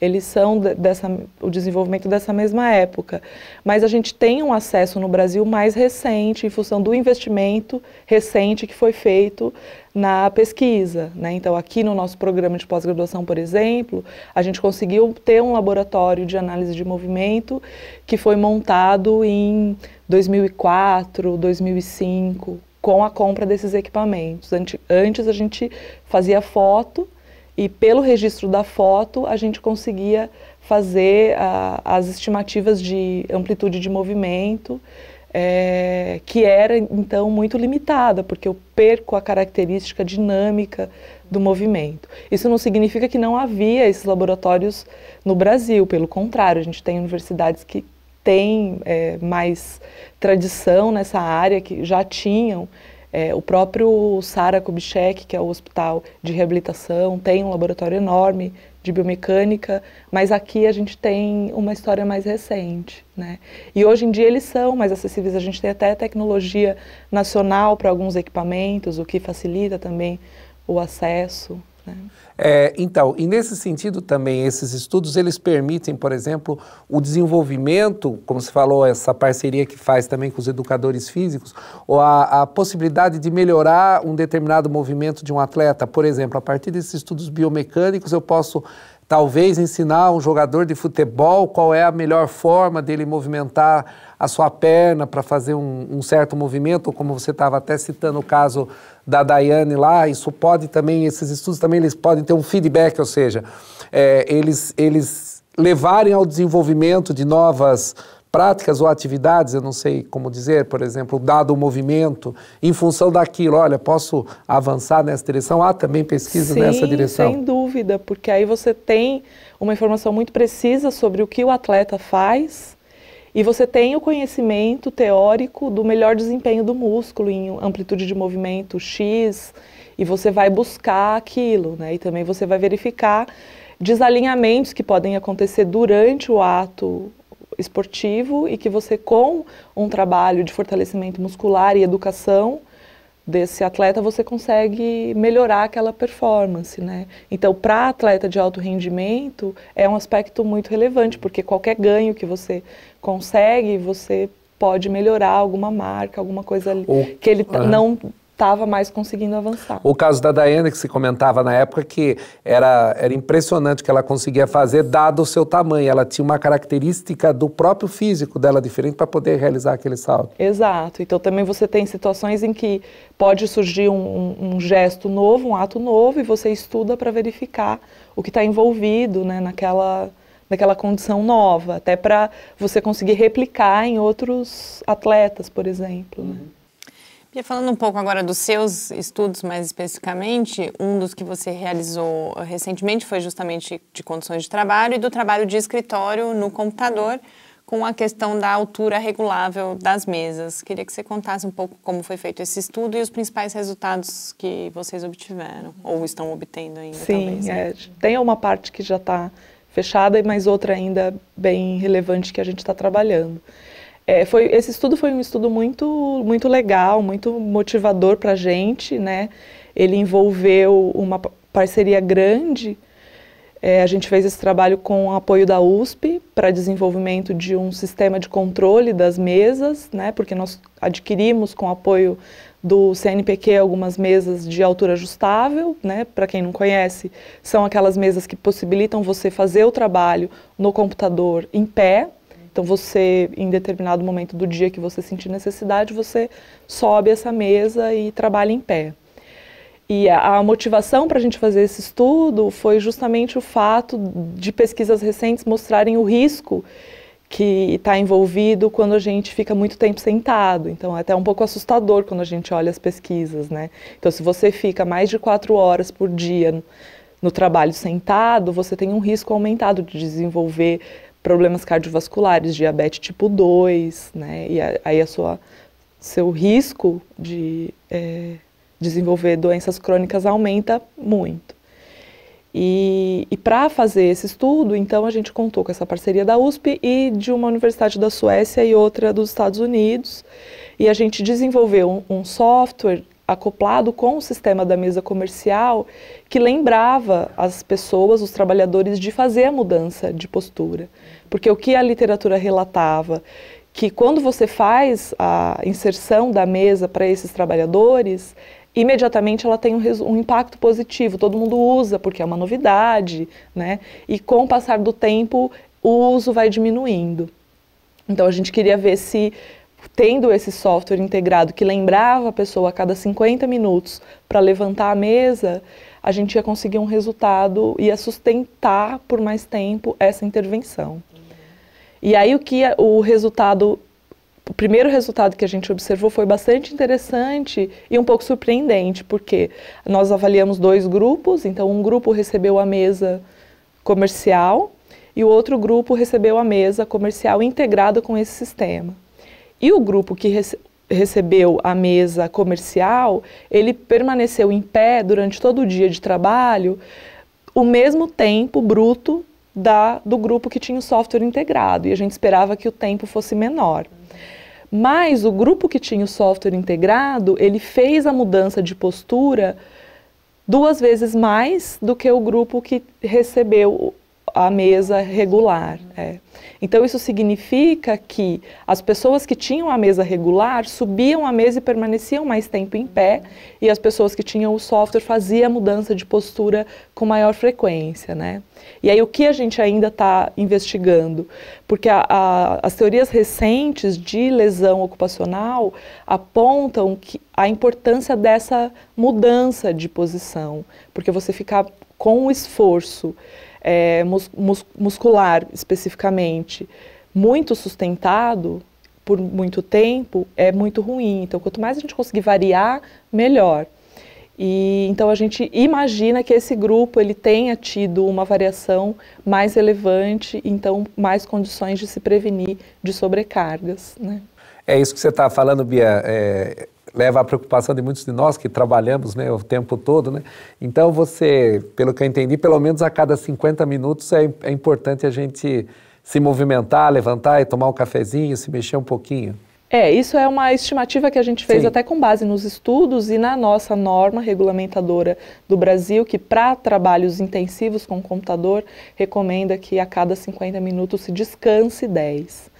eles são dessa, o desenvolvimento dessa mesma época. Mas a gente tem um acesso no Brasil mais recente, em função do investimento recente que foi feito na pesquisa. Né? Então, aqui no nosso programa de pós-graduação, por exemplo, a gente conseguiu ter um laboratório de análise de movimento que foi montado em 2004, 2005, com a compra desses equipamentos. Antes a gente fazia foto e pelo registro da foto a gente conseguia fazer a, ah, as estimativas de amplitude de movimento, é, que era então muito limitada, porque eu perco a característica dinâmica do movimento. Isso não significa que não havia esses laboratórios no Brasil, pelo contrário, a gente tem universidades que têm é, mais tradição nessa área, que já tinham é, o próprio Sara Kubitschek, que é o hospital de reabilitação, tem um laboratório enorme de biomecânica, mas aqui a gente tem uma história mais recente, né? E hoje em dia eles são mais acessíveis, a gente tem até tecnologia nacional para alguns equipamentos, o que facilita também o acesso. É, então, e nesse sentido também, esses estudos, eles permitem, por exemplo, o desenvolvimento, como se falou, essa parceria que faz também com os educadores físicos, ou a, a possibilidade de melhorar um determinado movimento de um atleta. Por exemplo, a partir desses estudos biomecânicos, eu posso talvez ensinar um jogador de futebol qual é a melhor forma dele movimentar a sua perna para fazer um, um, certo movimento, como você estava até citando o caso da Daiane lá, isso pode também, esses estudos também eles podem ter um feedback, ou seja, é, eles, eles levarem ao desenvolvimento de novas práticas ou atividades, eu não sei como dizer, por exemplo, dado o movimento, em função daquilo, olha, posso avançar nessa direção? Há ah, também pesquisa Sim, nessa direção? sem dúvida, porque aí você tem uma informação muito precisa sobre o que o atleta faz, e você tem o conhecimento teórico do melhor desempenho do músculo em amplitude de movimento X, e você vai buscar aquilo, né? E também você vai verificar desalinhamentos que podem acontecer durante o ato esportivo e que você, com um trabalho de fortalecimento muscular e educação desse atleta, você consegue melhorar aquela performance, né? Então, para atleta de alto rendimento, é um aspecto muito relevante, porque qualquer ganho que você consegue, você pode melhorar alguma marca, alguma coisa ali Ou, que ele não estava mais conseguindo avançar. O caso da Diana, que se comentava na época, que era, era impressionante que ela conseguia fazer, dado o seu tamanho. Ela tinha uma característica do próprio físico dela diferente para poder realizar aquele salto. Exato. Então também você tem situações em que pode surgir um, um, um gesto novo, um ato novo, e você estuda para verificar o que está envolvido né, naquela daquela condição nova, até para você conseguir replicar em outros atletas, por exemplo. Né? Uhum. E falando um pouco agora dos seus estudos mais especificamente, um dos que você realizou recentemente foi justamente de condições de trabalho e do trabalho de escritório no computador com a questão da altura regulável das mesas. Queria que você contasse um pouco como foi feito esse estudo e os principais resultados que vocês obtiveram ou estão obtendo ainda. Sim, talvez, né? é, tem uma parte que já está fechada, e mais outra ainda bem relevante que a gente está trabalhando. É, foi, esse estudo foi um estudo muito, muito legal, muito motivador para a gente, né? Ele envolveu uma parceria grande. É, a gente fez esse trabalho com o apoio da USP para desenvolvimento de um sistema de controle das mesas, né? Porque nós adquirimos com o apoio do CNPq algumas mesas de altura ajustável, né? Para quem não conhece, são aquelas mesas que possibilitam você fazer o trabalho no computador em pé. Então você, em determinado momento do dia que você sentir necessidade, você sobe essa mesa e trabalha em pé. E a motivação para a gente fazer esse estudo foi justamente o fato de pesquisas recentes mostrarem o risco que está envolvido quando a gente fica muito tempo sentado. Então, é até um pouco assustador quando a gente olha as pesquisas, né? Então, se você fica mais de quatro horas por dia no, no trabalho sentado, você tem um risco aumentado de desenvolver problemas cardiovasculares, diabetes tipo 2, né? E a, aí a sua, seu risco de é, desenvolver doenças crônicas aumenta muito. E, e para fazer esse estudo, então a gente contou com essa parceria da USP e de uma universidade da Suécia e outra dos Estados Unidos. E a gente desenvolveu um, um software acoplado com o sistema da mesa comercial que lembrava as pessoas, os trabalhadores, de fazer a mudança de postura. Porque o que a literatura relatava, que quando você faz a inserção da mesa para esses trabalhadores, imediatamente ela tem um, um, impacto positivo, todo mundo usa porque é uma novidade, né? E com o passar do tempo, o uso vai diminuindo. Então a gente queria ver se tendo esse software integrado que lembrava a pessoa a cada 50 minutos para levantar a mesa, a gente ia conseguir um resultado e ia sustentar por mais tempo essa intervenção. E aí o que o resultado o primeiro resultado que a gente observou foi bastante interessante e um pouco surpreendente, porque nós avaliamos dois grupos, então um grupo recebeu a mesa comercial e o outro grupo recebeu a mesa comercial integrada com esse sistema. E o grupo que rece recebeu a mesa comercial, ele permaneceu em pé durante todo o dia de trabalho, o mesmo tempo bruto da, do grupo que tinha o software integrado, e a gente esperava que o tempo fosse menor. Mas o grupo que tinha o software integrado, ele fez a mudança de postura duas vezes mais do que o grupo que recebeu a mesa regular. É. Então, isso significa que as pessoas que tinham a mesa regular subiam a mesa e permaneciam mais tempo em pé, e as pessoas que tinham o software faziam a mudança de postura com maior frequência. Né? E aí, o que a gente ainda está investigando? Porque a, a, as teorias recentes de lesão ocupacional apontam que a importância dessa mudança de posição, porque você ficar com o esforço é, mus mus muscular especificamente, muito sustentado por muito tempo, é muito ruim. Então, quanto mais a gente conseguir variar, melhor. E, então a gente imagina que esse grupo ele tenha tido uma variação mais relevante, então mais condições de se prevenir de sobrecargas. Né? É isso que você está falando, Bia. É, leva à preocupação de muitos de nós que trabalhamos né, o tempo todo. Né? Então, você, pelo que eu entendi, pelo menos a cada 50 minutos é, é importante a gente se movimentar, levantar e tomar um cafezinho, se mexer um pouquinho. É, isso é uma estimativa que a gente fez Sim. até com base nos estudos e na nossa norma regulamentadora do Brasil, que para trabalhos intensivos com computador recomenda que a cada 50 minutos se descanse 10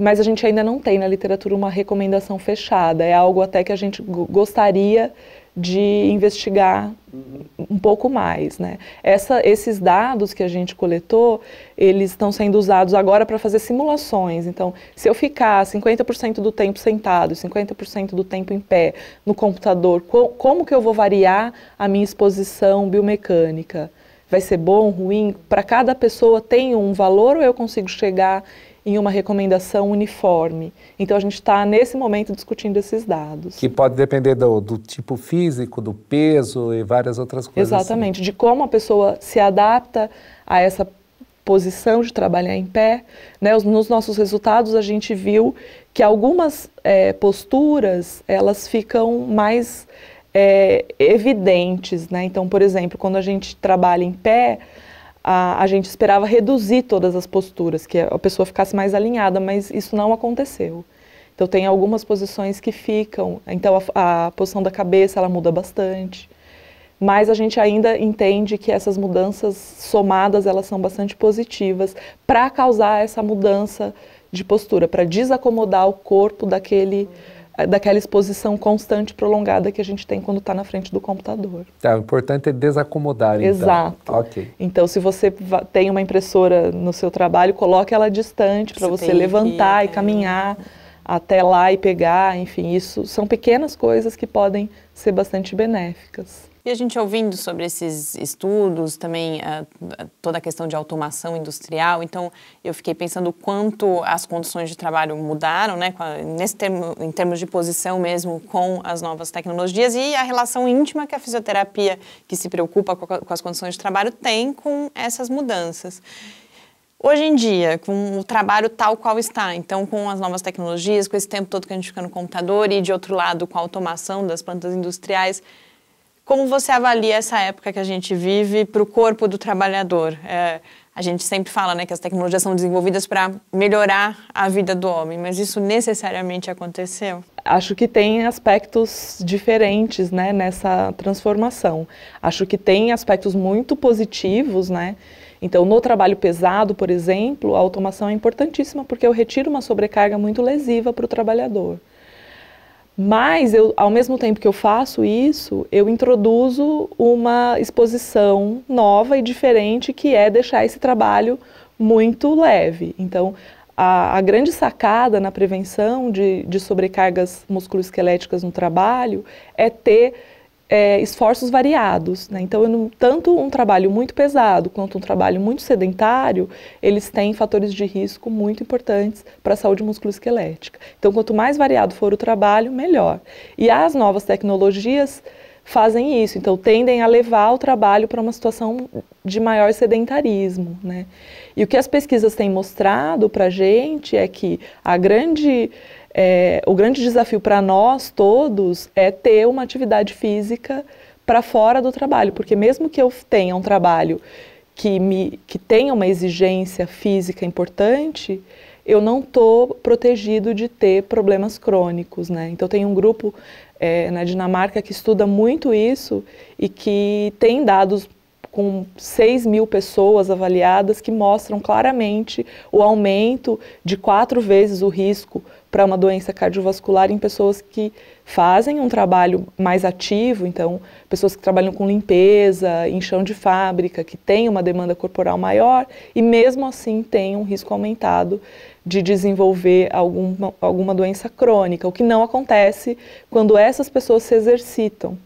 mas a gente ainda não tem na literatura uma recomendação fechada. É algo até que a gente gostaria de investigar uhum. um pouco mais, né? Essa, esses dados que a gente coletou, eles estão sendo usados agora para fazer simulações. Então, se eu ficar 50% do tempo sentado, 50% do tempo em pé no computador, co como que eu vou variar a minha exposição biomecânica? Vai ser bom, ruim? Para cada pessoa tem um valor ou eu consigo chegar em uma recomendação uniforme. Então a gente está nesse momento discutindo esses dados. Que pode depender do, do, tipo físico, do peso e várias outras coisas. Assim. Exatamente, assim. de como a pessoa se adapta a essa posição de trabalhar em pé. Né? Nos nossos resultados a gente viu que algumas é, posturas elas ficam mais é, evidentes, né? Então, por exemplo, quando a gente trabalha em pé, a, a gente esperava reduzir todas as posturas, que a pessoa ficasse mais alinhada, mas isso não aconteceu. Então tem algumas posições que ficam, então a, a posição da cabeça ela muda bastante, mas a gente ainda entende que essas mudanças somadas elas são bastante positivas para causar essa mudança de postura, para desacomodar o corpo daquele daquela exposição constante prolongada que a gente tem quando está na frente do computador. Tá, o importante é desacomodar, então. Exato. Ok. Então, se você tem uma impressora no seu trabalho, coloque ela distante para você, você levantar e caminhar até lá e pegar, enfim, isso são pequenas coisas que podem ser bastante benéficas. E a gente ouvindo sobre esses estudos, também uh, toda a questão de automação industrial, então eu fiquei pensando o quanto as condições de trabalho mudaram, né, nesse termo, em termos de posição mesmo com as novas tecnologias e a relação íntima que a fisioterapia, que se preocupa com, com as condições de trabalho, tem com essas mudanças. Hoje em dia, com o trabalho tal qual está, então com as novas tecnologias, com esse tempo todo que a gente fica no computador e de outro lado com a automação das plantas industriais, como você avalia essa época que a gente vive para o corpo do trabalhador? É, a gente sempre fala né, que as tecnologias são desenvolvidas para melhorar a vida do homem, mas isso necessariamente aconteceu? Acho que tem aspectos diferentes né, nessa transformação. Acho que tem aspectos muito positivos, né? Então, no trabalho pesado, por exemplo, a automação é importantíssima porque eu retiro uma sobrecarga muito lesiva para o trabalhador. Mas, eu, ao mesmo tempo que eu faço isso, eu introduzo uma exposição nova e diferente, que é deixar esse trabalho muito leve. Então, a, a grande sacada na prevenção de, de sobrecargas musculoesqueléticas no trabalho é ter é, esforços variados. Né? Então, tanto um trabalho muito pesado quanto um trabalho muito sedentário, eles têm fatores de risco muito importantes para a saúde musculoesquelética. Então, quanto mais variado for o trabalho, melhor. E as novas tecnologias fazem isso, então tendem a levar o trabalho para uma situação de maior sedentarismo, né? E o que as pesquisas têm mostrado para a gente é que a grande é, o grande desafio para nós todos é ter uma atividade física para fora do trabalho, porque mesmo que eu tenha um trabalho que, me, que tenha uma exigência física importante, eu não estou protegido de ter problemas crônicos, né? Então tem um grupo é, na Dinamarca que estuda muito isso e que tem dados com 6 mil pessoas avaliadas que mostram claramente o aumento de quatro vezes o risco para uma doença cardiovascular em pessoas que fazem um trabalho mais ativo, então pessoas que trabalham com limpeza, em chão de fábrica, que têm uma demanda corporal maior e mesmo assim têm um risco aumentado de desenvolver alguma, alguma doença crônica, o que não acontece quando essas pessoas se exercitam.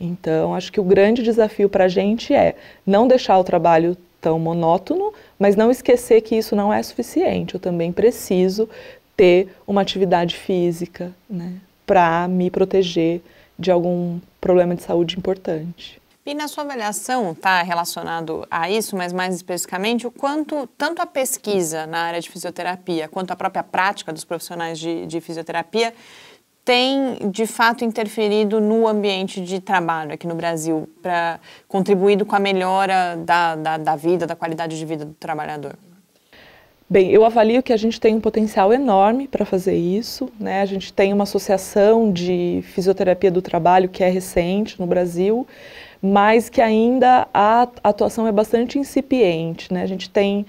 Então, acho que o grande desafio para a gente é não deixar o trabalho tão monótono, mas não esquecer que isso não é suficiente. Eu também preciso ter uma atividade física, né, para me proteger de algum problema de saúde importante. E na sua avaliação, está relacionado a isso, mas mais especificamente, o quanto tanto a pesquisa na área de fisioterapia quanto a própria prática dos profissionais de, de fisioterapia tem de fato interferido no ambiente de trabalho aqui no Brasil, para contribuído com a melhora da, da, da vida, da qualidade de vida do trabalhador? Bem, eu avalio que a gente tem um potencial enorme para fazer isso. Né? A gente tem uma associação de fisioterapia do trabalho que é recente no Brasil, mas que ainda a atuação é bastante incipiente. Né? A gente tem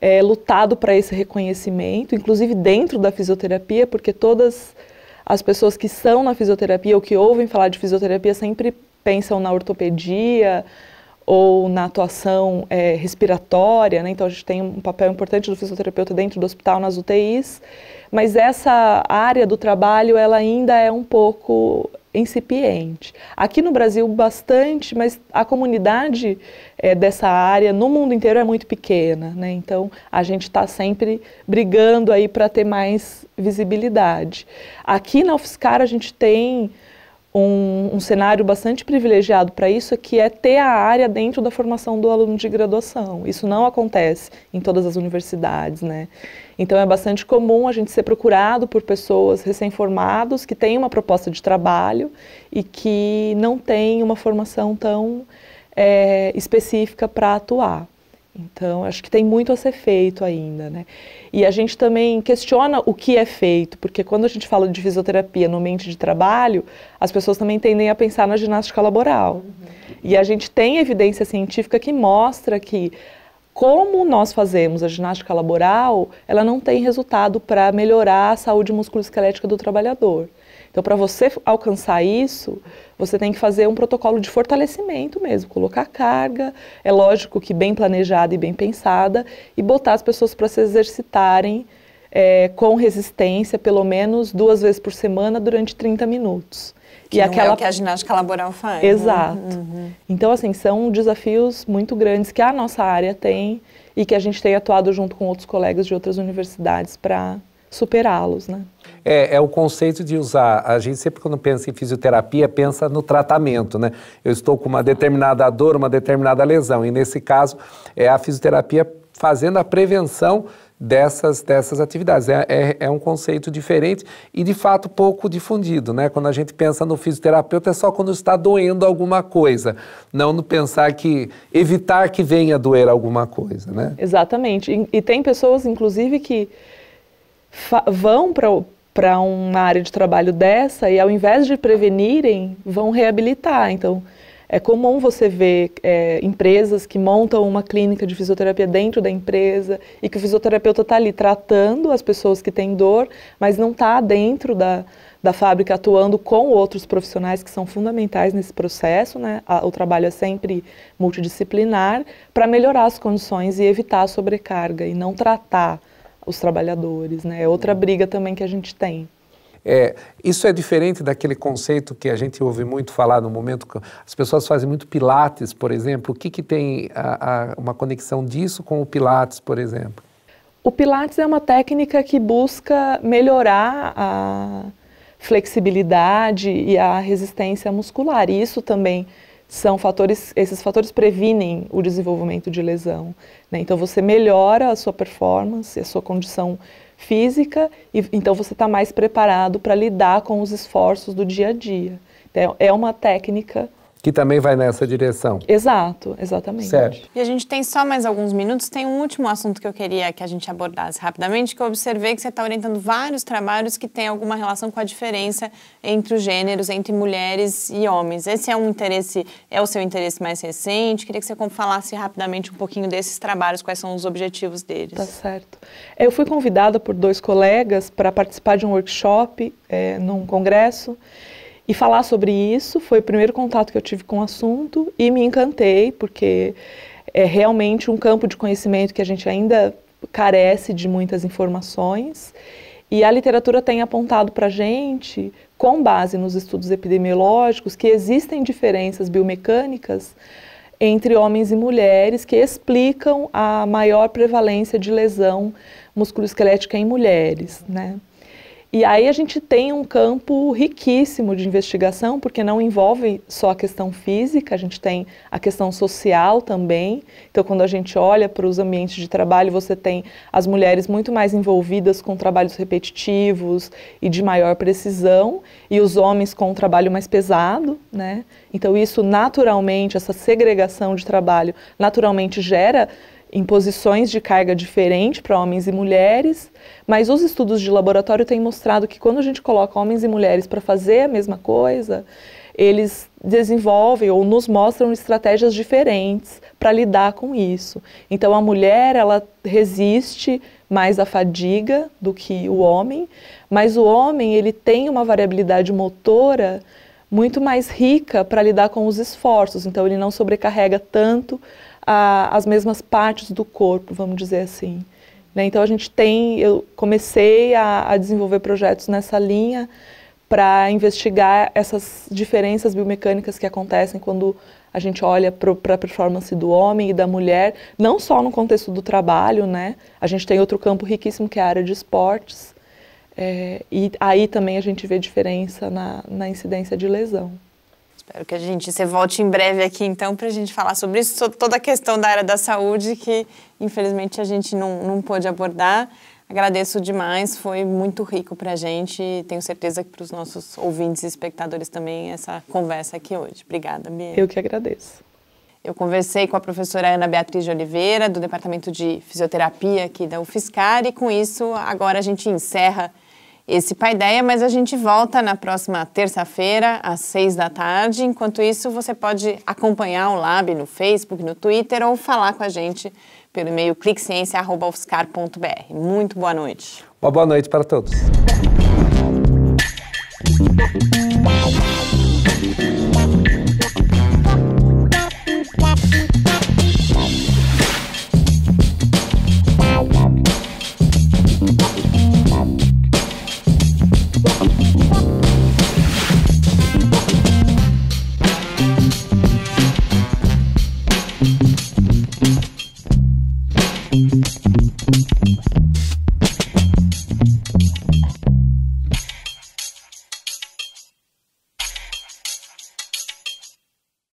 é, lutado para esse reconhecimento, inclusive dentro da fisioterapia, porque todas as pessoas que são na fisioterapia ou que ouvem falar de fisioterapia sempre pensam na ortopedia, ou na atuação é, respiratória, né? então a gente tem um papel importante do fisioterapeuta dentro do hospital, nas UTIs, mas essa área do trabalho ela ainda é um pouco incipiente. Aqui no Brasil bastante, mas a comunidade é, dessa área no mundo inteiro é muito pequena, né? então a gente está sempre brigando aí para ter mais visibilidade. Aqui na UFSCar a gente tem um, um cenário bastante privilegiado para isso, que é ter a área dentro da formação do aluno de graduação. Isso não acontece em todas as universidades, né? Então é bastante comum a gente ser procurado por pessoas recém-formados que têm uma proposta de trabalho e que não têm uma formação tão é, específica para atuar. Então, acho que tem muito a ser feito ainda, né? E a gente também questiona o que é feito, porque quando a gente fala de fisioterapia no ambiente de trabalho, as pessoas também tendem a pensar na ginástica laboral. Uhum. E a gente tem evidência científica que mostra que como nós fazemos a ginástica laboral, ela não tem resultado para melhorar a saúde musculoesquelética do trabalhador. Então, para você alcançar isso, você tem que fazer um protocolo de fortalecimento mesmo, colocar carga, é lógico que bem planejada e bem pensada, e botar as pessoas para se exercitarem é, com resistência pelo menos duas vezes por semana durante 30 minutos. Que e é aquela... é o que a ginástica laboral faz. Né? Exato. Né? Uhum. Então, assim, são desafios muito grandes que a nossa área tem e que a gente tem atuado junto com outros colegas de outras universidades para superá-los, né? É, é o conceito de usar. A gente sempre, quando pensa em fisioterapia, pensa no tratamento, né? Eu estou com uma determinada dor, uma determinada lesão. E nesse caso, é a fisioterapia fazendo a prevenção dessas, dessas atividades. É, é, é, um conceito diferente e, de fato, pouco difundido. Né? Quando a gente pensa no fisioterapeuta, é só quando está doendo alguma coisa, não no pensar que evitar que venha doer alguma coisa. Né? Exatamente. E, e tem pessoas, inclusive, que vão para para uma área de trabalho dessa e ao invés de prevenirem, vão reabilitar. Então, é comum você ver é, empresas que montam uma clínica de fisioterapia dentro da empresa e que o fisioterapeuta está ali tratando as pessoas que têm dor, mas não está dentro da, da fábrica atuando com outros profissionais que são fundamentais nesse processo. Né? o trabalho é sempre multidisciplinar para melhorar as condições e evitar a sobrecarga e não tratar os trabalhadores, né? É outra uhum. briga também que a gente tem. É, isso é diferente daquele conceito que a gente ouve muito falar no momento que as pessoas fazem muito pilates, por exemplo. O que, que tem a, a, uma conexão disso com o pilates, por exemplo? O pilates é uma técnica que busca melhorar a flexibilidade e a resistência muscular. isso também são fatores, esses fatores previnem o desenvolvimento de lesão. Né? Então você melhora a sua performance, a sua condição física, e então você está mais preparado para lidar com os esforços do dia a dia. Então, é uma técnica que também vai nessa direção. Exato, exatamente. Certo. E a gente tem só mais alguns minutos, tem um último assunto que eu queria que a gente abordasse rapidamente, que eu observei que você está orientando vários trabalhos que têm alguma relação com a diferença entre os gêneros, entre mulheres e homens. Esse é um interesse, é o seu interesse mais recente? Queria que você falasse rapidamente um pouquinho desses trabalhos, quais são os objetivos deles. Tá certo. Eu fui convidada por dois colegas para participar de um workshop é, num congresso e falar sobre isso foi o primeiro contato que eu tive com o assunto e me encantei, porque é realmente um campo de conhecimento que a gente ainda carece de muitas informações. E a literatura tem apontado para a gente, com base nos estudos epidemiológicos, que existem diferenças biomecânicas entre homens e mulheres que explicam a maior prevalência de lesão musculoesquelética em mulheres, né? E aí a gente tem um campo riquíssimo de investigação, porque não envolve só a questão física, a gente tem a questão social também. Então, quando a gente olha para os ambientes de trabalho, você tem as mulheres muito mais envolvidas com trabalhos repetitivos e de maior precisão, e os homens com um trabalho mais pesado, né? Então, isso naturalmente, essa segregação de trabalho, naturalmente gera em posições de carga diferente para homens e mulheres, mas os estudos de laboratório têm mostrado que quando a gente coloca homens e mulheres para fazer a mesma coisa, eles desenvolvem ou nos mostram estratégias diferentes para lidar com isso. Então a mulher, ela resiste mais à fadiga do que o homem, mas o homem, ele tem uma variabilidade motora muito mais rica para lidar com os esforços, então ele não sobrecarrega tanto a, as mesmas partes do corpo, vamos dizer assim. Né? Então a gente tem, eu comecei a, a desenvolver projetos nessa linha para investigar essas diferenças biomecânicas que acontecem quando a gente olha para a performance do homem e da mulher, não só no contexto do trabalho, né? A gente tem outro campo riquíssimo que é a área de esportes, é, e aí também a gente vê diferença na, na incidência de lesão. Espero que a gente você volte em breve aqui então para a gente falar sobre isso, sobre toda a questão da área da saúde que infelizmente a gente não, não pôde abordar. Agradeço demais, foi muito rico para a gente e tenho certeza que para os nossos ouvintes e espectadores também essa conversa aqui hoje. Obrigada, Bia. Eu que agradeço. Eu conversei com a professora Ana Beatriz de Oliveira, do Departamento de Fisioterapia aqui da UFSCar, e com isso agora a gente encerra esse Paideia, mas a gente volta na próxima terça-feira, às seis da tarde. Enquanto isso, você pode acompanhar o Lab no Facebook, no Twitter ou falar com a gente pelo e-mail cliqueciência.ofscar.br. Muito boa noite. Uma boa noite para todos.